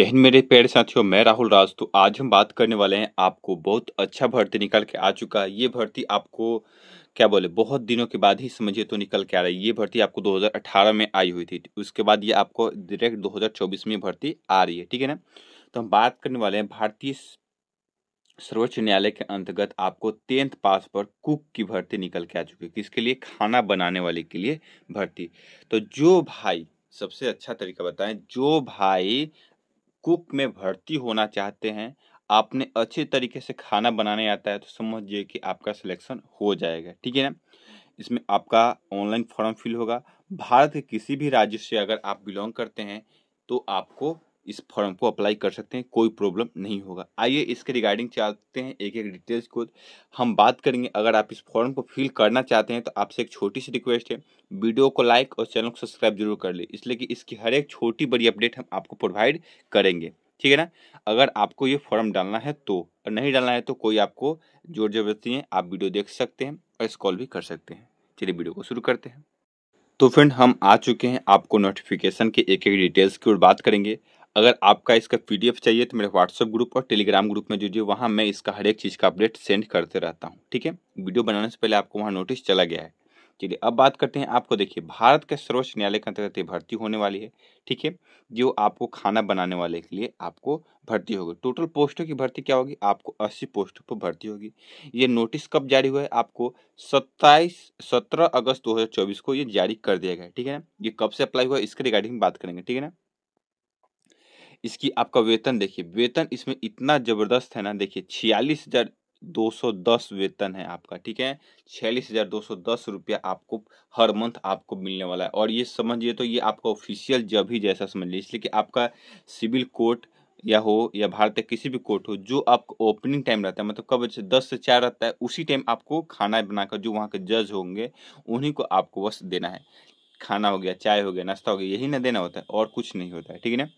जय हिंद मेरे प्यारे साथियों मैं राहुल राज तो आज हम बात करने वाले हैं आपको बहुत अच्छा भर्ती निकल के आ चुका है ये भर्ती आपको क्या बोले बहुत दिनों के बाद ही समझिए तो निकल के आ रहा है ये भर्ती आपको 2018 में आई हुई थी उसके बाद ये आपको डायरेक्ट 2024 में भर्ती आ रही है ठीक है ना तो हम बात करने वाले हैं भारतीय सर्वोच्च न्यायालय के अंतर्गत आपको टेंथ पास पर कुक की भर्ती निकल के आ चुकी है किसके लिए खाना बनाने वाले के लिए भर्ती तो जो भाई सबसे अच्छा तरीका बताएं जो भाई कुक में भर्ती होना चाहते हैं आपने अच्छे तरीके से खाना बनाने आता है तो समझिए कि आपका सिलेक्शन हो जाएगा ठीक है ना इसमें आपका ऑनलाइन फॉर्म फिल होगा भारत के किसी भी राज्य से अगर आप बिलोंग करते हैं तो आपको इस फॉर्म को अप्लाई कर सकते हैं कोई प्रॉब्लम नहीं होगा आइए इसके रिगार्डिंग चाहते हैं एक एक डिटेल्स को हम बात करेंगे अगर आप इस फॉर्म को फिल करना चाहते हैं तो आपसे एक छोटी सी रिक्वेस्ट है वीडियो को लाइक और चैनल को सब्सक्राइब जरूर कर ले इसलिए कि इसकी हर एक छोटी बड़ी अपडेट हम आपको प्रोवाइड करेंगे ठीक है ना अगर आपको ये फॉर्म डालना है तो और नहीं डालना है तो कोई आपको जोर जबरदस्ती है आप वीडियो देख सकते हैं और इस कॉल भी कर सकते हैं चलिए वीडियो को शुरू करते हैं तो फ्रेंड हम आ चुके हैं आपको नोटिफिकेशन के एक एक डिटेल्स की ओर बात करेंगे अगर आपका इसका पी चाहिए तो मेरे व्हाट्सअप ग्रुप और टेलीग्राम ग्रुप में जुड़िए वहाँ मैं इसका हर एक चीज़ का अपडेट सेंड करते रहता हूँ ठीक है वीडियो बनाने से पहले आपको वहाँ नोटिस चला गया है चलिए अब बात करते हैं आपको देखिए भारत के सर्वोच्च न्यायालय के अंतर्गत ये भर्ती होने वाली है ठीक है जो आपको खाना बनाने वाले के लिए आपको भर्ती होगी टोटल पोस्टों की भर्ती क्या होगी आपको अस्सी पोस्टों पर भर्ती होगी ये नोटिस कब जारी हुआ है आपको सत्ताईस सत्रह अगस्त 2024 को ये जारी कर दिया गया है ठीक है ना ये कब से अप्लाई हुआ है इसके रिगार्डिंग बात करेंगे ठीक है ना इसकी आपका वेतन देखिए वेतन इसमें इतना ज़बरदस्त है ना देखिए छियालीस हज़ार दो सौ दस वेतन है आपका ठीक है छियालीस हज़ार दो सौ दस रुपया आपको हर मंथ आपको मिलने वाला है और ये समझिए तो ये आपका ऑफिशियल जब ही जैसा समझ लीजिए इसलिए कि आपका सिविल कोर्ट या हो या भारत का किसी भी कोर्ट हो जो आपका ओपनिंग टाइम रहता है मतलब कब अच्छा दस से चार रहता है उसी टाइम आपको खाना बनाकर जो वहाँ के जज होंगे उन्हीं को आपको बस देना है खाना हो गया चाय हो गया नाश्ता हो गया यही ना देना होता है और कुछ नहीं होता है ठीक है ना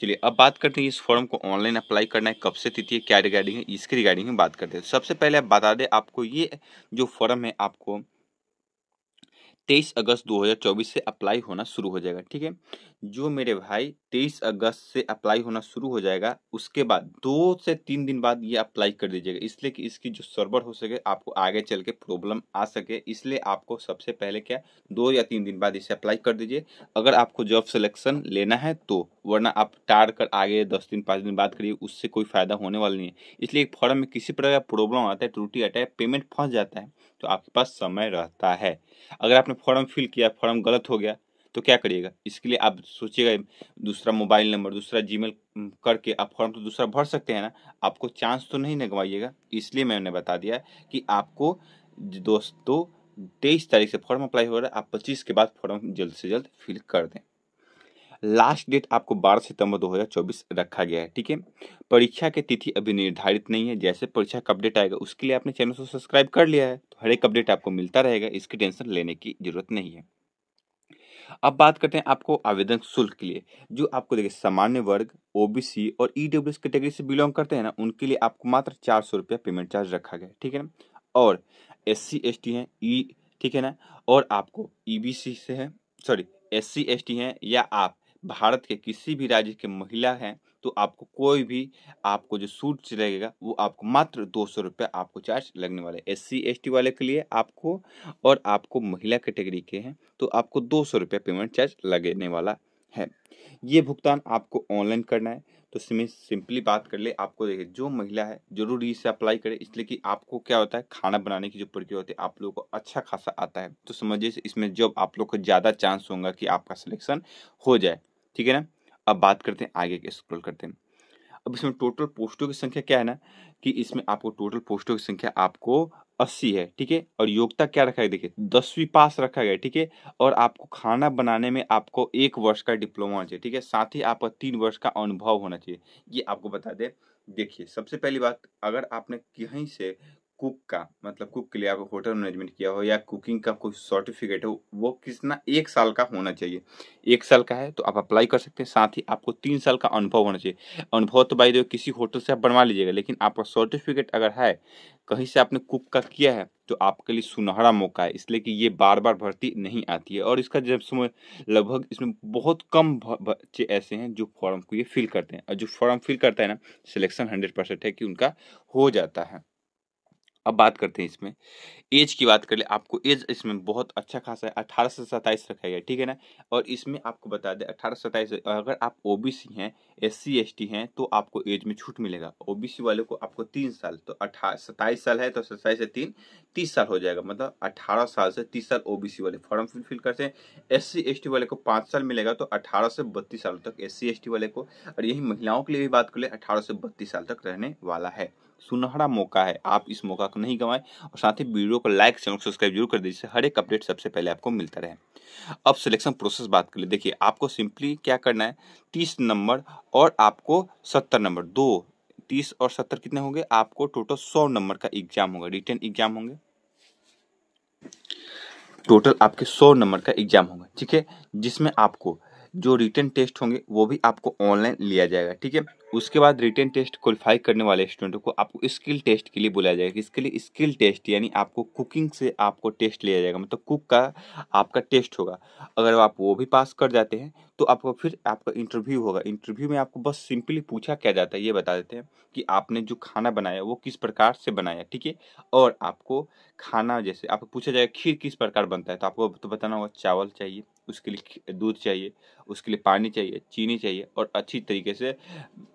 चलिए अब बात करते हैं इस फॉर्म को ऑनलाइन अप्लाई करना है कब से तिथि है क्या रिगार्डिंग है इसके रिगार्डिंग में बात करते हैं सबसे पहले आप बता दें आपको ये जो फॉर्म है आपको तेईस अगस्त 2024 से अप्लाई होना शुरू हो जाएगा ठीक है जो मेरे भाई तेईस अगस्त से अप्लाई होना शुरू हो जाएगा उसके बाद दो से तीन दिन बाद ये अप्लाई कर दीजिएगा इसलिए कि इसकी जो सर्वर हो सके आपको आगे चल के प्रॉब्लम आ सके इसलिए आपको सबसे पहले क्या दो या तीन दिन बाद इसे अप्लाई कर दीजिए अगर आपको जॉब सिलेक्शन लेना है तो वरना आप टार कर आगे दस दिन पाँच दिन बाद करिए उससे कोई फ़ायदा होने वाला नहीं है इसलिए एक फॉर्म में किसी प्रकार का प्रॉब्लम आता है त्रुटि आता है पेमेंट फंस जाता है तो आपके पास समय रहता है अगर आपने फॉर्म फिल किया फॉर्म गलत हो गया तो क्या करिएगा इसके लिए आप सोचिएगा दूसरा मोबाइल नंबर दूसरा जीमेल करके आप फॉर्म तो दूसरा भर सकते हैं ना आपको चांस तो नहीं लगवाइएगा इसलिए मैंने बता दिया कि आपको दोस्तों तेईस तारीख से फॉर्म अप्लाई हो रहा है आप पच्चीस के बाद फॉर्म जल्द से जल्द फिल कर दें लास्ट डेट आपको 12 सितंबर 2024 रखा गया है ठीक है परीक्षा की तिथि अभी निर्धारित नहीं है जैसे परीक्षा का अपडेट आएगा उसके लिए आपने चैनल को सब्सक्राइब कर लिया है तो हर एक अपडेट आपको मिलता रहेगा इसकी टेंशन लेने की जरूरत नहीं है अब बात करते हैं आपको आवेदन शुल्क के लिए जो आपको देखिए सामान्य वर्ग ओबीसी और ईडब्ल्यूएस e कैटेगरी से बिलोंग करते हैं ना उनके लिए आपको मात्र चार सौ रुपया पेमेंट चार्ज रखा गया ठीक है ना और एस सी एस टी हैं ई e, ठीक है ना और आपको ई बी सी से है sorry S C S T हैं या आप भारत के किसी भी राज्य के महिला हैं तो आपको कोई भी आपको जो सूट लगेगा वो आपको मात्र दो सौ रुपये आपको चार्ज लगने वाला है एस सी वाले के लिए आपको और आपको महिला कैटेगरी के, के हैं तो आपको दो सौ रुपये पेमेंट चार्ज लगने वाला है ये भुगतान आपको ऑनलाइन करना है तो इसमें सिंपली बात कर ले आपको देखिए जो महिला है जरूर इसे अप्लाई करे इसलिए कि आपको क्या होता है खाना बनाने की जो प्रक्रिया होती है आप लोगों को अच्छा खासा आता है तो समझिए इसमें जॉब आप लोग को ज़्यादा चांस होगा कि आपका सिलेक्शन हो जाए ठीक है ना अब बात करते हैं आगे के स्क्रोल करते हैं अब इसमें टोटल पोस्टों की संख्या क्या है ना कि इसमें आपको टोटल पोस्टों की संख्या आपको अस्सी है ठीक है और योग्यता क्या रखा है देखिए दसवीं पास रखा गया ठीक है और आपको खाना बनाने में आपको एक वर्ष का डिप्लोमा होना चाहिए ठीक है साथ ही आपका तीन वर्ष का अनुभव होना चाहिए ये आपको बता दें देखिए सबसे पहली बात अगर आपने कहीं से कुक का मतलब कुक के लिए आप होटल मैनेजमेंट किया हो या कुकिंग का कोई सर्टिफिकेट हो वो कितना एक साल का होना चाहिए एक साल का है तो आप अप्लाई कर सकते हैं साथ ही आपको तीन साल का अनुभव होना चाहिए अनुभव तो बाई देखो किसी होटल से आप बनवा लीजिएगा लेकिन आपका सर्टिफिकेट अगर है कहीं से आपने कुक का किया है तो आपके लिए सुनहरा मौका है इसलिए कि ये बार बार भर्ती नहीं आती है और इसका जब समय लगभग इसमें बहुत कम बच्चे ऐसे हैं जो फॉर्म को ये फिल करते हैं और जो फॉर्म फिल करता है ना सिलेक्शन हंड्रेड परसेंट है कि उनका हो जाता है अब बात करते हैं इसमें एज की बात कर ले आपको एज इसमें बहुत अच्छा खासा है अठारह से सत्ताईस रखा गया ठीक है ना और इसमें आपको बता दें अठारह से सत्ताईस अगर आप ओ हैं एस सी हैं तो आपको एज में छूट मिलेगा ओ वाले को आपको तीन साल तो अठारह सत्ताईस साल है तो सत्ताईस से तीन तीस साल हो जाएगा मतलब अठारह साल से तीस साल ओ वाले फॉर्म फिल करते हैं एस सी वाले को पाँच साल मिलेगा तो अठारह से बत्तीस साल तक एस सी वाले को और यही महिलाओं के लिए भी बात कर ले अठारह से बत्तीस साल तक रहने वाला है सुनहरा मौका है आप इस मौका को नहीं गंवाएं और साथ ही वीडियो को लाइक चैनल सब्सक्राइब जरूर कर दीजिए हर एक अपडेट सबसे पहले आपको मिलता रहे अब सिलेक्शन प्रोसेस बात कर ले देखिए आपको सिंपली क्या करना है तीस नंबर और आपको सत्तर नंबर दो तीस और सत्तर कितने होंगे आपको टोटल सौ नंबर का एग्जाम होगा रिटर्न एग्जाम होंगे टोटल आपके सौ नंबर का एग्जाम होगा ठीक है जिसमें आपको जो रिटर्न टेस्ट होंगे वो भी आपको ऑनलाइन लिया जाएगा ठीक है उसके बाद रिटर्न टेस्ट क्वालिफाई करने वाले स्टूडेंट को आपको स्किल टेस्ट के लिए बुलाया जाएगा इसके लिए स्किल टेस्ट यानी आपको कुकिंग से आपको टेस्ट लिया जाएगा मतलब कुक का आपका टेस्ट होगा अगर आप वो भी पास कर जाते हैं तो आपको फिर आपका इंटरव्यू होगा इंटरव्यू में आपको बस सिंपली पूछा क्या जाता है ये बता देते हैं कि आपने जो खाना बनाया वो किस प्रकार से बनाया ठीक है और आपको खाना जैसे आपको पूछा जाएगा खीर किस प्रकार बनता है तो आपको तो बताना होगा चावल चाहिए उसके लिए दूध चाहिए उसके लिए पानी चाहिए चीनी चाहिए और अच्छी तरीके से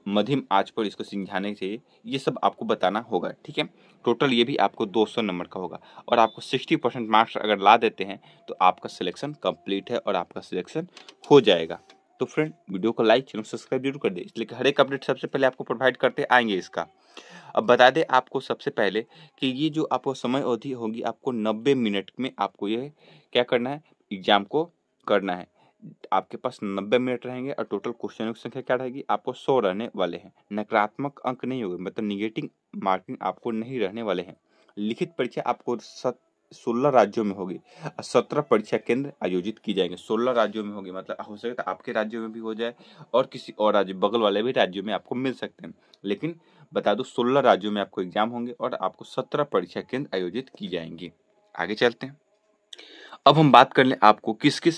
मध्यम आँच पर इसको सिंझाने चाहिए ये सब आपको बताना होगा ठीक है टोटल ये भी आपको 200 नंबर का होगा और आपको 60 परसेंट मार्क्स अगर ला देते हैं तो आपका सिलेक्शन कंप्लीट है और आपका सिलेक्शन हो जाएगा तो फ्रेंड वीडियो को लाइक चैनल सब्सक्राइब जरूर कर दे इसलिए हर एक अपडेट सबसे पहले आपको प्रोवाइड करते आएंगे इसका अब बता दें आपको सबसे पहले कि ये जो आपको समय अवधि होगी आपको 90 मिनट में आपको ये क्या करना है एग्जाम को करना है आपके पास नब्बे मिनट रहेंगे और टोटल क्वेश्चनों की संख्या क्या रहेगी आपको सौ रहने वाले हैं नकारात्मक अंक नहीं होगा मतलब निगेटिव मार्किंग आपको नहीं रहने वाले हैं लिखित परीक्षा आपको सत सोलह राज्यों में होगी सत्रह परीक्षा केंद्र आयोजित की जाएंगे सोलह राज्यों में होगी मतलब हो सके तो आपके राज्यों में भी हो जाए और किसी और राज्य बगल वाले भी राज्यों में आपको मिल सकते हैं लेकिन बता दो सोलह राज्यों में आपको एग्जाम होंगे और आपको सत्रह परीक्षा केंद्र आयोजित की जाएंगी आगे चलते हैं अब हम बात कर लें आपको किस किस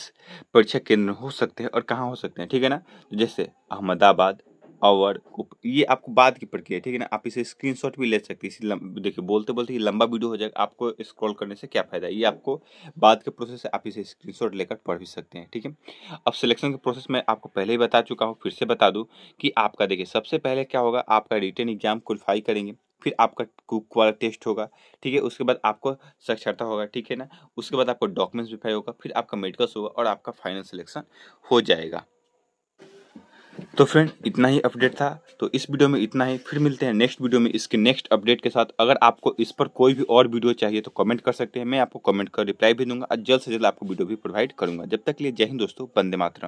परीक्षा केंद्र हो सकते हैं और कहाँ हो सकते हैं ठीक है ना तो जैसे अहमदाबाद और ये आपको बाद की प्रक्रिया है ठीक है ना आप इसे स्क्रीनशॉट भी ले सकते हैं इसी देखिए बोलते बोलते ये लंबा वीडियो हो जाएगा आपको स्क्रॉल करने से क्या फ़ायदा है ये आपको बाद के प्रोसेस से आप इसे स्क्रीनशॉट लेकर पढ़ भी सकते हैं ठीक है अब सिलेक्शन के प्रोसेस में आपको पहले ही बता चुका हूँ फिर से बता दूँ कि आपका देखिए सबसे पहले क्या होगा आपका रिटर्न एग्जाम क्वालिफाई करेंगे फिर आपका कुक वाला टेस्ट होगा ठीक है उसके बाद आपको साक्षरता होगा ठीक है ना उसके बाद आपको डॉक्यूमेंट्स भी वेरीफाई होगा फिर आपका मेडिकल्स होगा और आपका फाइनल सिलेक्शन हो जाएगा तो फ्रेंड इतना ही अपडेट था तो इस वीडियो में इतना ही फिर मिलते हैं नेक्स्ट वीडियो में इसके नेक्स्ट अपडेट के साथ अगर आपको इस पर कोई भी और वीडियो चाहिए तो कमेंट कर सकते हैं मैं आपको कमेंट कर रिप्लाई भी दूंगा और जल्द से जल्द आपको वीडियो भी प्रोवाइड करूंगा जब तक के लिए जय हिंद दोस्तों बंदे मातरम